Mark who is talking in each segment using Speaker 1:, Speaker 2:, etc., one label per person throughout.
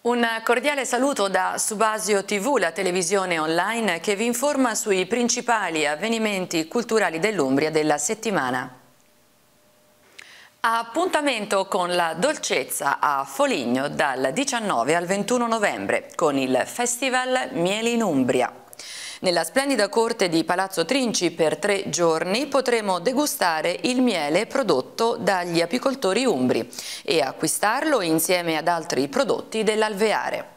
Speaker 1: Un cordiale saluto da Subasio TV, la televisione online che vi informa sui principali avvenimenti culturali dell'Umbria della settimana. Appuntamento con la dolcezza a Foligno dal 19 al 21 novembre con il Festival Mieli in Umbria. Nella splendida corte di Palazzo Trinci per tre giorni potremo degustare il miele prodotto dagli apicoltori umbri e acquistarlo insieme ad altri prodotti dell'alveare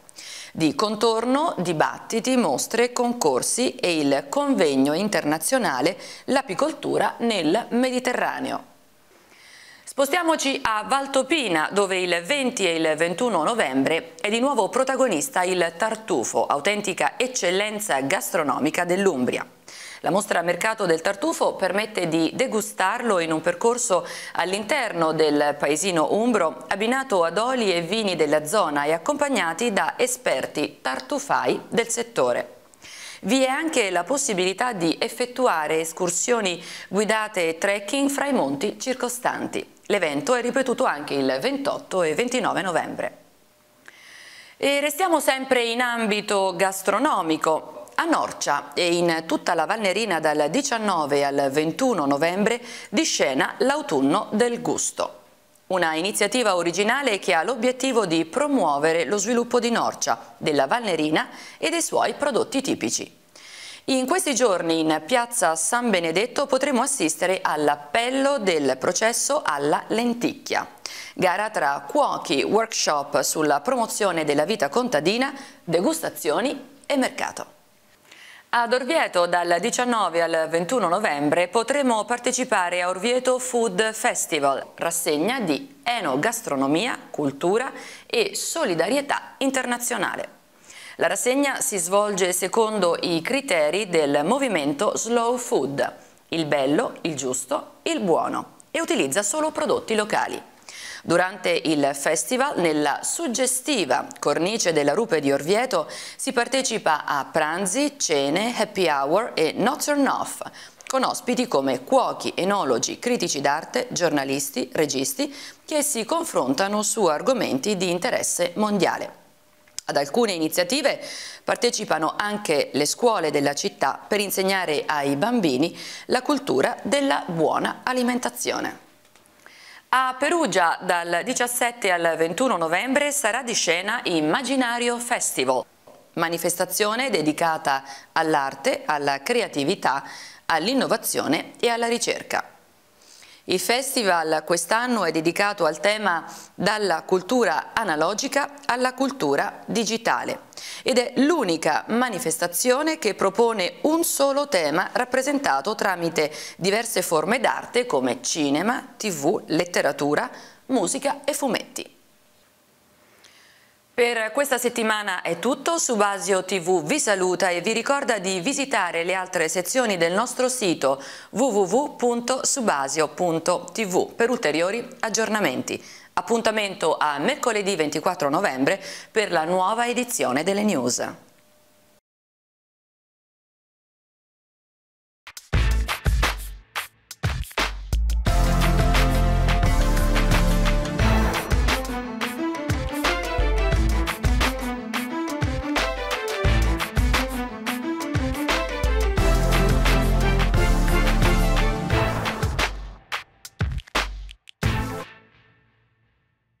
Speaker 1: di contorno, dibattiti, mostre, concorsi e il convegno internazionale L'apicoltura nel Mediterraneo. Spostiamoci a Valtopina dove il 20 e il 21 novembre è di nuovo protagonista il tartufo, autentica eccellenza gastronomica dell'Umbria. La mostra Mercato del Tartufo permette di degustarlo in un percorso all'interno del paesino umbro, abbinato ad oli e vini della zona e accompagnati da esperti tartufai del settore. Vi è anche la possibilità di effettuare escursioni guidate e trekking fra i monti circostanti. L'evento è ripetuto anche il 28 e 29 novembre. E restiamo sempre in ambito gastronomico. A Norcia e in tutta la Valnerina dal 19 al 21 novembre di scena l'autunno del gusto. Una iniziativa originale che ha l'obiettivo di promuovere lo sviluppo di Norcia, della Valnerina e dei suoi prodotti tipici. In questi giorni in piazza San Benedetto potremo assistere all'appello del processo alla lenticchia. Gara tra cuochi, workshop sulla promozione della vita contadina, degustazioni e mercato. Ad Orvieto dal 19 al 21 novembre potremo partecipare a Orvieto Food Festival, rassegna di enogastronomia, cultura e solidarietà internazionale. La rassegna si svolge secondo i criteri del movimento Slow Food, il bello, il giusto, il buono e utilizza solo prodotti locali. Durante il festival, nella suggestiva cornice della Rupe di Orvieto, si partecipa a pranzi, cene, happy hour e not turn off, con ospiti come cuochi, enologi, critici d'arte, giornalisti, registi, che si confrontano su argomenti di interesse mondiale. Ad alcune iniziative partecipano anche le scuole della città per insegnare ai bambini la cultura della buona alimentazione. A Perugia dal 17 al 21 novembre sarà di scena Immaginario Festival, manifestazione dedicata all'arte, alla creatività, all'innovazione e alla ricerca. Il festival quest'anno è dedicato al tema dalla cultura analogica alla cultura digitale ed è l'unica manifestazione che propone un solo tema rappresentato tramite diverse forme d'arte come cinema, tv, letteratura, musica e fumetti. Per questa settimana è tutto, Subasio TV vi saluta e vi ricorda di visitare le altre sezioni del nostro sito www.subasio.tv per ulteriori aggiornamenti. Appuntamento a mercoledì 24 novembre per la nuova edizione delle news.